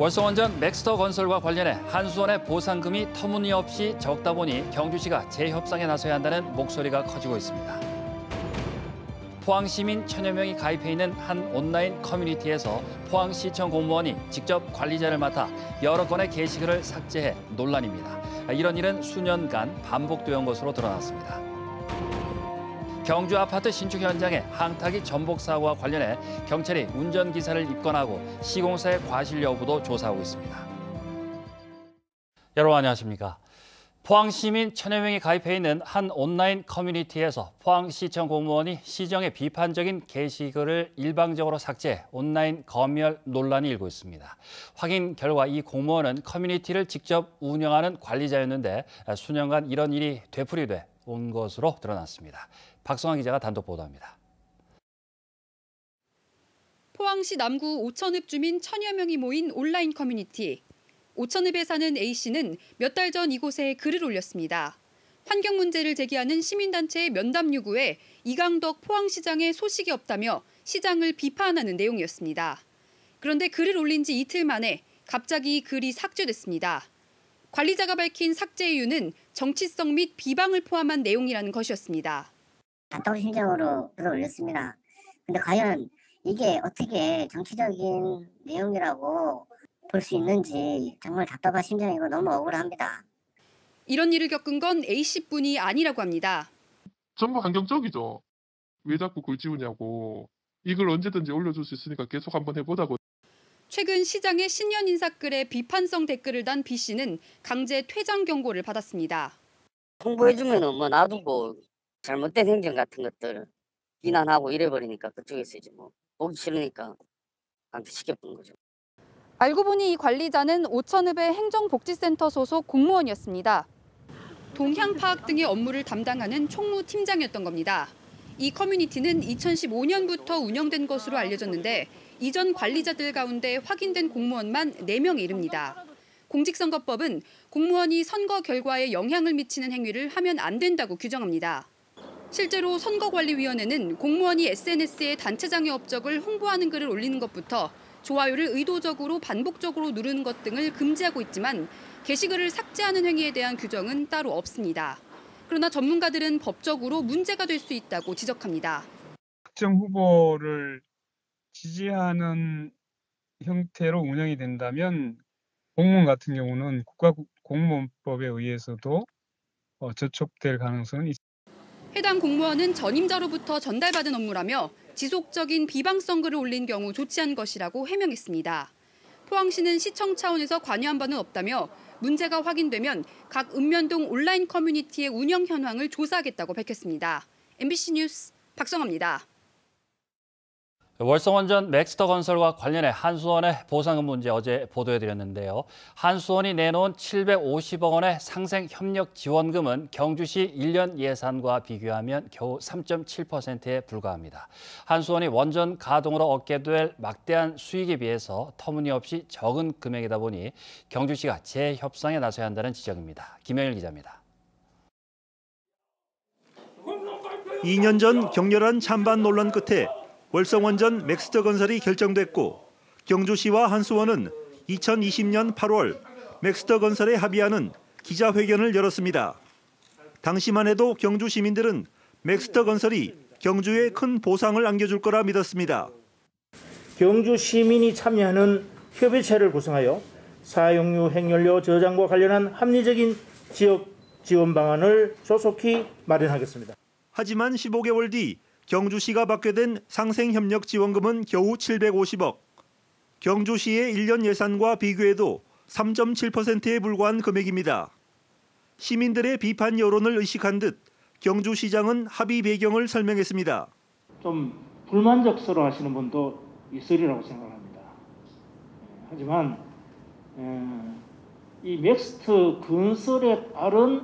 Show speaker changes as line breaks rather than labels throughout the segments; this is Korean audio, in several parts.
월성원전 맥스터 건설과 관련해 한수원의 보상금이 터무니없이 적다 보니 경주시가 재협상에 나서야 한다는 목소리가 커지고 있습니다. 포항시민 천여 명이 가입해 있는 한 온라인 커뮤니티에서 포항시청 공무원이 직접 관리자를 맡아 여러 건의 게시글을 삭제해 논란입니다. 이런 일은 수년간 반복되어 온 것으로 드러났습니다. 경주 아파트 신축 현장에 항타기 전복 사고와 관련해 경찰이 운전기사를 입건하고 시공사의 과실 여부도 조사하고 있습니다. 여러분 안녕하십니까. 포항시민 천여 명이 가입해 있는 한 온라인 커뮤니티에서 포항시청 공무원이 시정에 비판적인 게시글을 일방적으로 삭제, 온라인 검열 논란이 일고 있습니다. 확인 결과 이 공무원은 커뮤니티를 직접 운영하는 관리자였는데 수년간 이런 일이 되풀이돼 온 것으로 드러났습니다. 박성환 기자가 단독 보도합니다.
포항시 남구 오천읍 주민 천여 명이 모인 온라인 커뮤니티. 오천읍에 사는 A씨는 몇 달 전 이곳에 글을 올렸습니다. 환경 문제를 제기하는 시민단체의 면담 요구에 이강덕 포항시장의 소식이 없다며 시장을 비판하는 내용이었습니다. 그런데 글을 올린 지 이틀 만에 갑자기 글이 삭제됐습니다. 관리자가 밝힌 삭제 이유는 정치성 및 비방을 포함한 내용이라는 것이었습니다.
안타까운 심정으로 글을 올렸습니다. 근데 과연 이게 어떻게 정치적인 내용이라고 볼 수 있는지 정말 답답한 심정이고 너무 억울합니다.
이런 일을 겪은 건 A씨뿐이 아니라고 합니다. 전부 환경적이죠. 왜 자꾸 글지우냐고 이걸 언제든지 올려줄 수 있으니까 계속 한번 해보자고. 최근 시장의 신년 인사글에 비판성 댓글을 단 B씨는 강제 퇴장 경고를 받았습니다. 홍보해주면 뭐 나도 뭐 잘못된 행정 같은 것들 네. 비난하고 이래버리니까 그쪽에서 이제 뭐 보기 싫으니까 한테 시켜본 거죠. 알고 보니 이 관리자는 오천읍의 행정복지센터 소속 공무원이었습니다. 동향 파악 등의 업무를 담당하는 총무 팀장이었던 겁니다. 이 커뮤니티는 2015년부터 운영된 것으로 알려졌는데 이전 관리자들 가운데 확인된 공무원만 4명에 이릅니다. 공직선거법은 공무원이 선거 결과에 영향을 미치는 행위를 하면 안 된다고 규정합니다. 실제로 선거관리위원회는 공무원이 SNS에 단체장의 업적을 홍보하는 글을 올리는 것부터 좋아요를 의도적으로 반복적으로 누르는 것 등을 금지하고 있지만 게시글을 삭제하는 행위에 대한 규정은 따로 없습니다. 그러나 전문가들은 법적으로 문제가 될 수 있다고 지적합니다.
특정 후보를 지지하는 형태로 운영이 된다면 공무원 같은 경우는
국가공무원법에 의해서도 어, 저촉될 가능성은
해당 공무원은 전임자로부터 전달받은 업무라며 지속적인 비방성 글을 올린 경우 조치한 것이라고 해명했습니다. 포항시는 시청 차원에서 관여한 바는 없다며 문제가 확인되면 각 읍면동 온라인 커뮤니티의 운영 현황을 조사하겠다고 밝혔습니다. MBC 뉴스 박성입니다
월성원전 맥스터 건설과 관련해 한수원의 보상금 문제 어제 보도해드렸는데요. 한수원이 내놓은 750억 원의 상생 협력 지원금은 경주시 1년 예산과 비교하면 겨우 3.7%에 불과합니다. 한수원이 원전 가동으로 얻게 될 막대한 수익에 비해서 터무니없이 적은 금액이다 보니 경주시가 재협상에 나서야
한다는 지적입니다. 김영일 기자입니다. 2년 전 격렬한 찬반 논란 끝에 월성원전 맥스터 건설이 결정됐고 경주시와 한수원은 2020년 8월 맥스터 건설에 합의하는 기자회견을 열었습니다. 당시만 해도 경주 시민들은 맥스터 건설이 경주에 큰 보상을 안겨줄 거라 믿었습니다. 경주 시민이 참여하는 협의체를 구성하여 사용료, 행렬료 저장과 관련한 합리적인 지역 지원 방안을 조속히 마련하겠습니다. 하지만 15개월 뒤 경주시가 받게 된 상생협력 지원금은 겨우 750억. 경주시의 1년 예산과 비교해도 3.7%에 불과한 금액입니다. 시민들의 비판 여론을 의식한 듯 경주시장은 합의 배경을 설명했습니다. 좀 불만족스러워 하시는 분도 있으리라고 생각합니다. 하지만 이 맥스트 건설에 따른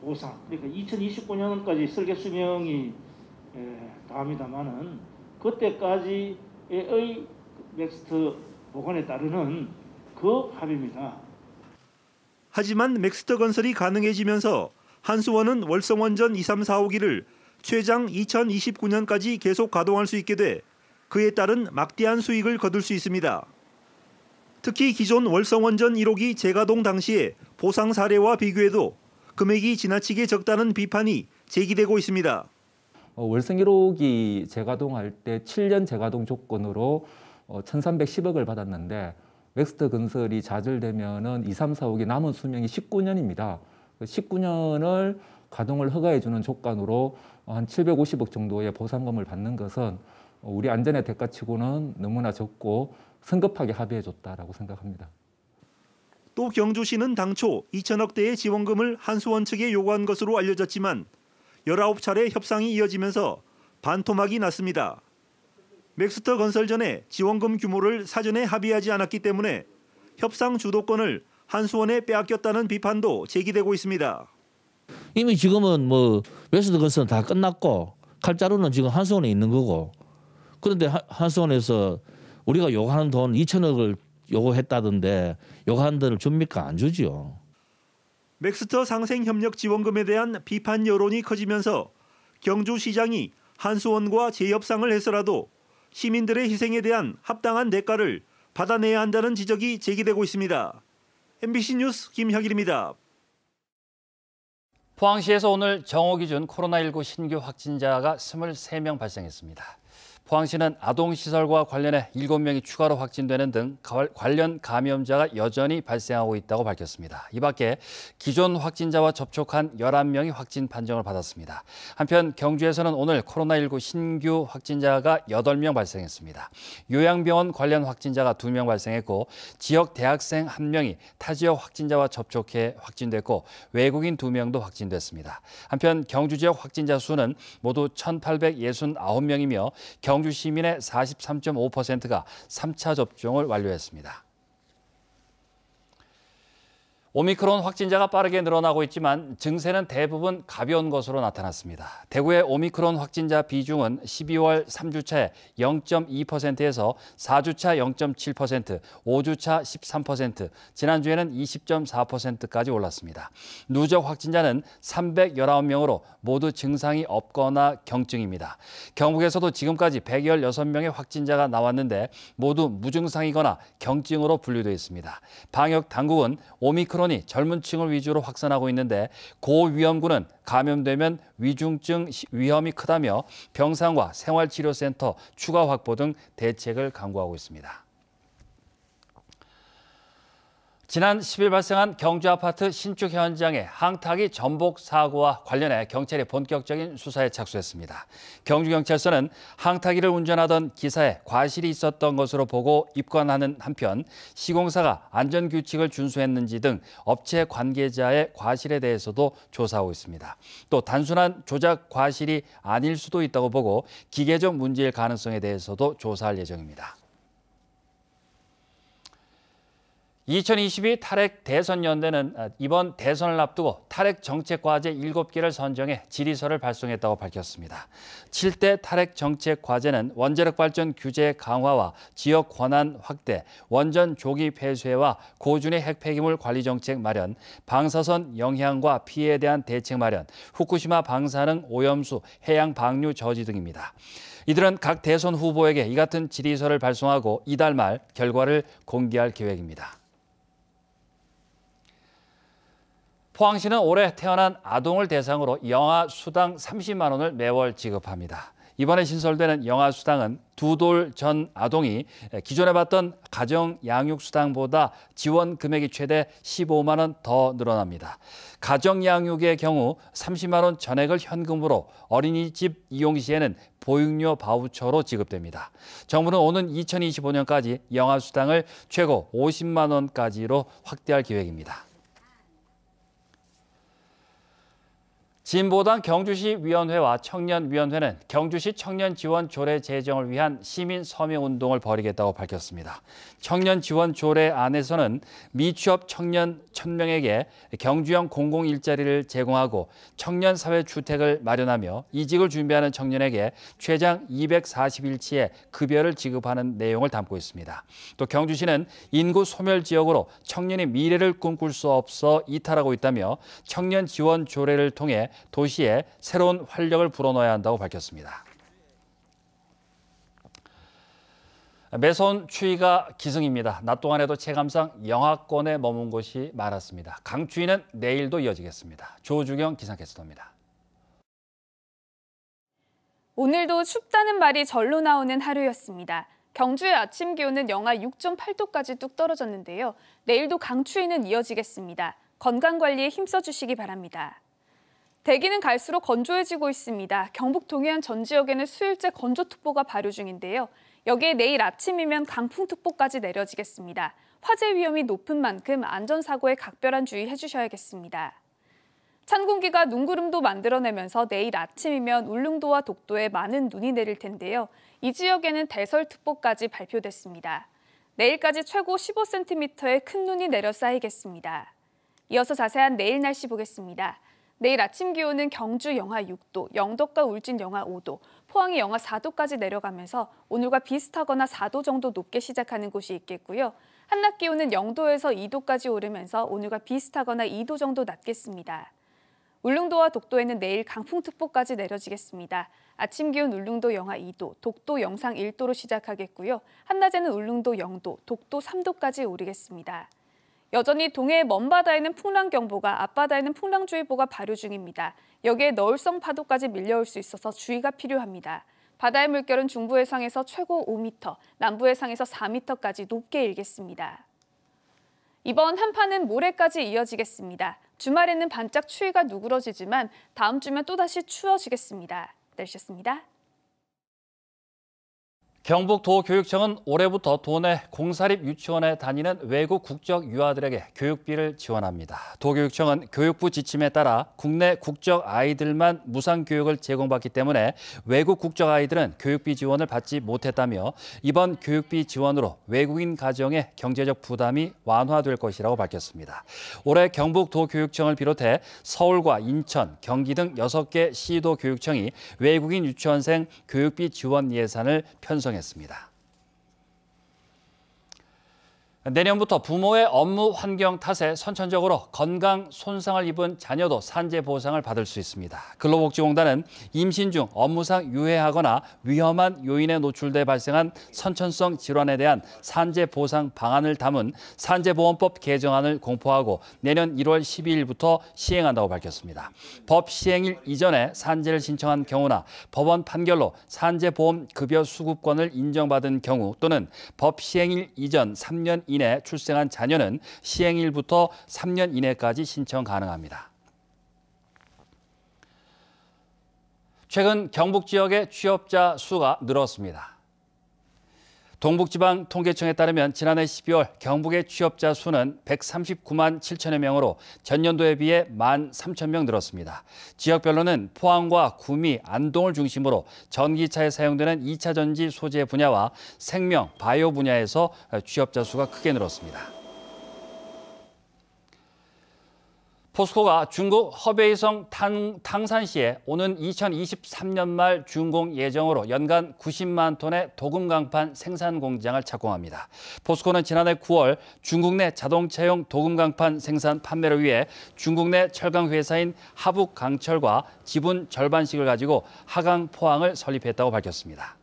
보상, 그러니까 2029년까지 설계 수명이 예, 다합니다만은 그때까지의 맥스트 보관에 따르는 그 합입니다. 하지만 맥스터 건설이 가능해지면서 한수원은 월성원전 2345기를 최장 2029년까지 계속 가동할 수 있게 돼 그에 따른 막대한 수익을 거둘 수 있습니다. 특히 기존 월성원전 1호기 재가동 당시의 보상 사례와 비교해도 금액이 지나치게 적다는 비판이 제기되고 있습니다. 어, 월성 1호기 재가동할 때 7년 재가동 조건으로 1,310억을 어, 받았는데 넥스트 건설이 좌절되면은 2, 3, 4호기 남은 수명이 19년입니다. 19년을 그 가동을 허가해주는 조건으로 한 750억 정도의 보상금을 받는 것은 우리 안전의 대가치고는 너무나 적고 성급하게 합의해줬다라고 생각합니다. 또 경주시는 당초 2천억 대의 지원금을 한수원 측에 요구한 것으로 알려졌지만 열아홉 차례 협상이 이어지면서 반토막이 났습니다. 맥스터 건설 전에 지원금 규모를 사전에 합의하지 않았기 때문에 협상 주도권을 한수원에 빼앗겼다는 비판도 제기되고 있습니다.
이미 지금은 뭐 맥스터 건설은 다 끝났고 칼자루는 지금 한수원에 있는 거고 그런데 한수원에서 우리가 요구하는 돈 2천억을 요구했다던데 요구한 돈을 줍니까? 안 주지요.
맥스터 상생협력지원금에 대한 비판 여론이 커지면서 경주시장이 한수원과 재협상을 해서라도 시민들의 희생에 대한 합당한 대가를 받아내야 한다는 지적이 제기되고 있습니다. MBC 뉴스 김혁일입니다. 포항시에서 오늘 정오
기준 코로나19 신규 확진자가 23명 발생했습니다. 포항시는 아동시설과 관련해 7명이 추가로 확진되는 등 관련 감염자가 여전히 발생하고 있다고 밝혔습니다. 이 밖에 기존 확진자와 접촉한 11명이 확진 판정을 받았습니다. 한편 경주에서는 오늘 코로나19 신규 확진자가 8명 발생했습니다. 요양병원 관련 확진자가 2명 발생했고 지역 대학생 1명이 타 지역 확진자와 접촉해 확진됐고 외국인 2명도 확진됐습니다. 한편 경주 지역 확진자 수는 모두 1,869명이며 경 경주 시민의 43.5%가 3차 접종을 완료했습니다. 오미크론 확진자가 빠르게 늘어나고 있지만 증세는 대부분 가벼운 것으로 나타났습니다. 대구의 오미크론 확진자 비중은 12월 3주차에 0.2%에서 4주차 0.7%, 5주차 13%, 지난주에는 20.4%까지 올랐습니다. 누적 확진자는 319명으로 모두 증상이 없거나 경증입니다. 경북에서도 지금까지 116명의 확진자가 나왔는데 모두 무증상이거나 경증으로 분류되어 있습니다. 방역 당국은 오미크론 신원이 젊은 층을 위주로 확산하고 있는데 고위험군은 감염되면 위중증 위험이 크다며 병상과 생활치료센터 추가 확보 등 대책을 강구하고 있습니다. 지난 10일 발생한 경주 아파트 신축 현장의 항타기 전복 사고와 관련해 경찰이 본격적인 수사에 착수했습니다. 경주경찰서는 항타기를 운전하던 기사에 과실이 있었던 것으로 보고 입건하는 한편 시공사가 안전규칙을 준수했는지 등 업체 관계자의 과실에 대해서도 조사하고 있습니다. 또 단순한 조작 과실이 아닐 수도 있다고 보고 기계적 문제일 가능성에 대해서도 조사할 예정입니다. 2022 탈핵 대선 연대는 아, 이번 대선을 앞두고 탈핵 정책 과제 7개를 선정해 질의서를 발송했다고 밝혔습니다. 7대 탈핵 정책 과제는 원자력 발전 규제 강화와 지역 권한 확대, 원전 조기 폐쇄와 고준의 핵 폐기물 관리 정책 마련, 방사선 영향과 피해에 대한 대책 마련, 후쿠시마 방사능 오염수, 해양 방류 저지 등입니다. 이들은 각 대선 후보에게 이 같은 질의서를 발송하고 이달 말 결과를 공개할 계획입니다. 포항시는 올해 태어난 아동을 대상으로 영아 수당 30만 원을 매월 지급합니다. 이번에 신설되는 영아 수당은 두 돌 전 아동이 기존에 받던 가정 양육 수당보다 지원 금액이 최대 15만 원 더 늘어납니다. 가정 양육의 경우 30만 원 전액을 현금으로 어린이집 이용 시에는 보육료 바우처로 지급됩니다. 정부는 오는 2025년까지 영아 수당을 최고 50만 원까지로 확대할 계획입니다. 진보당 경주시위원회와 청년위원회는 경주시 청년지원 조례 제정을 위한 시민 서명운동을 벌이겠다고 밝혔습니다. 청년지원 조례 안에서는 미취업 청년 1000명에게 경주형 공공일자리를 제공하고 청년사회주택을 마련하며 이직을 준비하는 청년에게 최장 240일치의 급여를 지급하는 내용을 담고 있습니다. 또 경주시는 인구 소멸 지역으로 청년이 미래를 꿈꿀 수 없어 이탈하고 있다며 청년지원 조례를 통해 도시에 새로운 활력을 불어넣어야 한다고 밝혔습니다. 매서운 추위가 기승입니다. 낮 동안에도 체감상 영하권에 머문 곳이 많았습니다. 강추위는 내일도 이어지겠습니다. 조주경 기상캐스터입니다.
오늘도 춥다는 말이 절로 나오는 하루였습니다. 경주의 아침 기온은 영하 6.8도까지 뚝 떨어졌는데요. 내일도 강추위는 이어지겠습니다. 건강 관리에 힘써 주시기 바랍니다. 대기는 갈수록 건조해지고 있습니다. 경북 동해안 전 지역에는 수일째 건조특보가 발효 중인데요. 여기에 내일 아침이면 강풍특보까지 내려지겠습니다. 화재 위험이 높은 만큼 안전사고에 각별한 주의해 주셔야겠습니다. 찬 공기가 눈구름도 만들어내면서 내일 아침이면 울릉도와 독도에 많은 눈이 내릴 텐데요. 이 지역에는 대설특보까지 발표됐습니다. 내일까지 최고 15cm의 큰 눈이 내려 쌓이겠습니다. 이어서 자세한 내일 날씨 보겠습니다. 내일 아침 기온은 경주 영하 6도, 영덕과 울진 영하 5도, 포항이 영하 4도까지 내려가면서 오늘과 비슷하거나 4도 정도 높게 시작하는 곳이 있겠고요. 한낮 기온은 0도에서 2도까지 오르면서 오늘과 비슷하거나 2도 정도 낮겠습니다. 울릉도와 독도에는 내일 강풍특보까지 내려지겠습니다. 아침 기온 울릉도 영하 2도, 독도 영상 1도로 시작하겠고요. 한낮에는 울릉도 0도, 독도 3도까지 오르겠습니다. 여전히 동해 먼바다에는 풍랑경보가, 앞바다에는 풍랑주의보가 발효 중입니다. 여기에 너울성 파도까지 밀려올 수 있어서 주의가 필요합니다. 바다의 물결은 중부 해상에서 최고 5m, 남부 해상에서 4m까지 높게 일겠습니다. 이번 한파는 모레까지 이어지겠습니다. 주말에는 반짝 추위가 누그러지지만 다음 주면 또다시 추워지겠습니다. 날씨였습니다.
경북도교육청은 올해부터 도내 공사립 유치원에 다니는 외국 국적 유아들에게 교육비를 지원합니다. 도교육청은 교육부 지침에 따라 국내 국적 아이들만 무상교육을 제공받기 때문에 외국 국적 아이들은 교육비 지원을 받지 못했다며 이번 교육비 지원으로 외국인 가정의 경제적 부담이 완화될 것이라고 밝혔습니다. 올해 경북도교육청을 비롯해 서울과 인천, 경기 등 6개 시도교육청이 외국인 유치원생 교육비 지원 예산을 편성 결정했습니다. 내년부터 부모의 업무 환경 탓에 선천적으로 건강 손상을 입은 자녀도 산재 보상을 받을 수 있습니다. 근로복지공단은 임신 중 업무상 유해하거나 위험한 요인에 노출돼 발생한 선천성 질환에 대한 산재 보상 방안을 담은 산재보험법 개정안을 공포하고 내년 1월 12일부터 시행한다고 밝혔습니다. 법 시행일 이전에 산재를 신청한 경우나 법원 판결로 산재보험 급여 수급권을 인정받은 경우 또는 법 시행일 이전 3년 이내 출생한 자녀는 시행일부터 3년 이내까지 신청 가능합니다. 최근 경북 지역의 취업자 수가 늘었습니다. 동북지방통계청에 따르면 지난해 12월 경북의 취업자 수는 139만 7천여 명으로 전년도에 비해 1만 3천 명 늘었습니다. 지역별로는 포항과 구미, 안동을 중심으로 전기차에 사용되는 2차 전지 소재 분야와 생명, 바이오 분야에서 취업자 수가 크게 늘었습니다. 포스코가 중국 허베이성 탕, 산시에 오는 2023년 말 준공 예정으로 연간 90만 톤의 도금 강판 생산 공장을 착공합니다. 포스코는 지난해 9월 중국 내 자동차용 도금 강판 생산 판매를 위해 중국 내 철강 회사인 하북강철과 지분 절반씩을 가지고 하강 포항을 설립했다고 밝혔습니다.